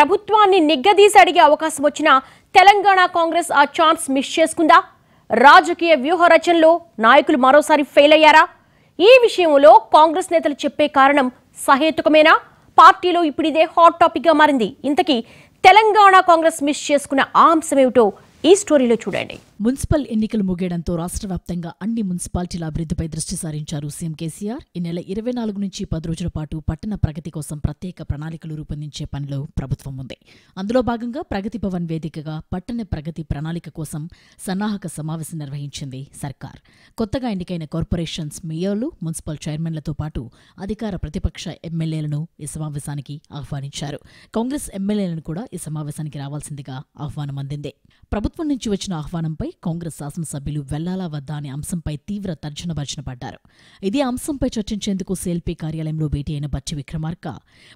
ప్రభుత్వాన్ని నిగ్గదీసి అడిగే అవకాశం వచ్చిన తెలంగాణ కాంగ్రెస్ ఆ ఛాన్స్ మిస్ చేసుకుందా రాజకీయ వ్యూహ రచనలో నాయకులు మరోసారి ఫెయిల్ అయ్యారా ఈ విషయంలో కాంగ్రెస్ నేతలు చెప్పే కారణం సహేతుకమేనా పార్టీలో ఇప్పుడు ఇదే హాట్ టాపిక్గా మారింది ఇంతకీ తెలంగాణ కాంగ్రెస్ మిస్ చేసుకున్న ఆ అంశమేమిటో ఈ స్టోరీలో చూడండి మున్సిపల్ ఎన్నికలు ముగియడంతో రాష్ట్ర వ్యాప్తంగా అన్ని మున్సిపాలిటీల అభివృద్ధిపై దృష్టి సారించారు సీఎం కేసీఆర్ ఈ నెల ఇరవై నాలుగు నుంచి పది రోజుల పాటు పట్టణ ప్రగతి కోసం ప్రత్యేక ప్రణాళికలు రూపొందించే పనిలో ప్రభుత్వం ఉంది అందులో భాగంగా ప్రగతి భవన్ వేదికగా పట్టణ ప్రగతి ప్రణాళిక కోసం సన్నాహక సమావేశం నిర్వహించింది సర్కార్ కొత్తగా ఎన్నికైన కార్పొరేషన్స్ మేయర్లు మున్సిపల్ చైర్మన్లతో పాటు అధికార ప్రతిపక్ష ఎమ్మెల్యేలను ఈ సమావేశానికి ఆహ్వానించారు కాంగ్రెస్ ఎమ్మెల్యేలను కూడా ఈ సమావేశానికి రావాల్సిందిగా ఆహ్వానం అందింది ప్రభుత్వ ప్రభుత్వం నుంచి వచ్చిన ఆహ్వానంపై కాంగ్రెస్ శాసనసభ్యులు వెళ్లాలా వద్దా అనే అంశంపై తీవ్ర తర్జన భర్జన పడ్డారు ఇదే అంశంపై చర్చించేందుకు సేల్పీ కార్యాలయంలో భేటీ అయిన బట్టి విక్రమార్క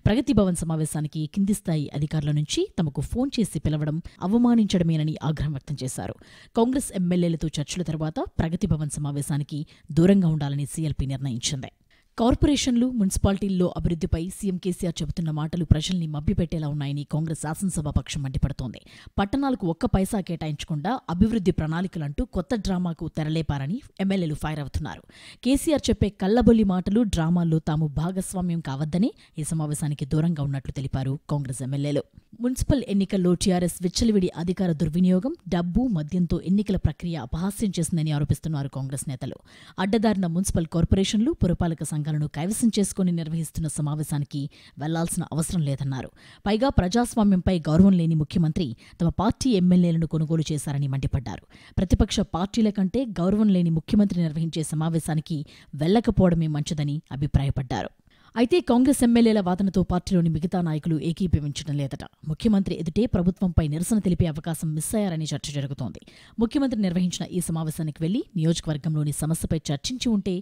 ప్రగతి భవన్ సమావేశానికి కింది స్థాయి అధికారుల నుంచి తమకు ఫోన్ చేసి పిలవడం అవమానించడమేనని ఆగ్రహం వ్యక్తం చేశారు కాంగ్రెస్ ఎమ్మెల్యేలతో చర్చల తర్వాత ప్రగతి భవన్ సమావేశానికి దూరంగా ఉండాలని సీఎల్పీ నిర్ణయించింది కార్పొరేషన్లు మున్సిపాలిటీల్లో అభివృద్ధిపై సీఎం కేసీఆర్ చెబుతున్న మాటలు ప్రజల్ని మభ్యపెట్టేలా ఉన్నాయని కాంగ్రెస్ శాసనసభ పక్షం మండిపడుతోంది పట్టణాలకు ఒక్క పైసా కేటాయించకుండా అభివృద్ధి ప్రణాళికలంటూ కొత్త డ్రామాకు తెరలేపారని ఎమ్మెల్యేలు ఫైర్ అవుతున్నారు కేసీఆర్ చెప్పే కల్లబొల్లి మాటలు డ్రామాల్లో తాము భాగస్వామ్యం కావద్దని ఈ సమావేశానికి దూరంగా ఉన్నట్లు తెలిపారు కాంగ్రెస్ ఎమ్మెల్యేలు మున్సిపల్ ఎన్నికల్లో టీఆర్ఎస్ విచ్చలవిడి అధికార దుర్వినియోగం డబ్బు మద్యంతో ఎన్నికల ప్రక్రియ అపహాస్యం చేసిందని ఆరోపిస్తున్నారు కాంగ్రెస్ నేతలు అడ్డదారిన మున్సిపల్ కార్పొరేషన్లు పురపాలక సంఘాలను కైవసం చేసుకుని నిర్వహిస్తున్న సమావేశానికి వెళ్లాల్సిన అవసరం లేదన్నారు పైగా ప్రజాస్వామ్యంపై గౌరవం లేని ముఖ్యమంత్రి తమ పార్టీ ఎమ్మెల్యేలను కొనుగోలు చేశారని మండిపడ్డారు ప్రతిపక్ష పార్టీల కంటే గౌరవం లేని ముఖ్యమంత్రి నిర్వహించే సమావేశానికి వెళ్లకపోవడమే మంచిదని అభిప్రాయపడ్డారు అయితే కాంగ్రెస్ ఎమ్మెల్యేల వాదనతో పార్టీలోని మిగతా నాయకులు ఏకీభవించడం లేదట ముఖ్యమంత్రి ఎదుటే ప్రభుత్వంపై నిరసన తెలిపే అవకాశం మిస్ అయ్యారని చర్చ జరుగుతోంది ముఖ్యమంత్రి నిర్వహించిన ఈ సమావేశానికి వెళ్లి నియోజకవర్గంలోని సమస్యపై చర్చించి ఉంటే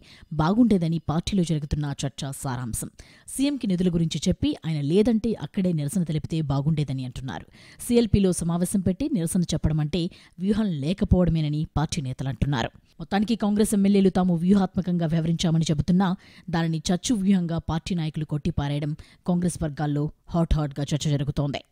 బాగుండేదని పార్టీలో జరుగుతున్న చర్చ సారాంశం సీఎంకి నిధుల గురించి చెప్పి ఆయన లేదంటే అక్కడే నిరసన తెలిపితే బాగుండేదని అంటున్నారు సీఎల్పీలో సమావేశం పెట్టి నిరసన చెప్పడం అంటే వ్యూహం లేకపోవడమేనని పార్టీ నేతలు అంటున్నారు మొత్తానికి కాంగ్రెస్ ఎమ్మెల్యేలు తాము వ్యూహాత్మకంగా వ్యవహరించామని చెబుతున్నా దానిని చచ్చు వ్యూహంగా పార్టీ పార్టీ నాయకులు కొట్టిపారేయడం కాంగ్రెస్ వర్గాల్లో హాట్ హాట్గా చర్చ జరుగుతోంది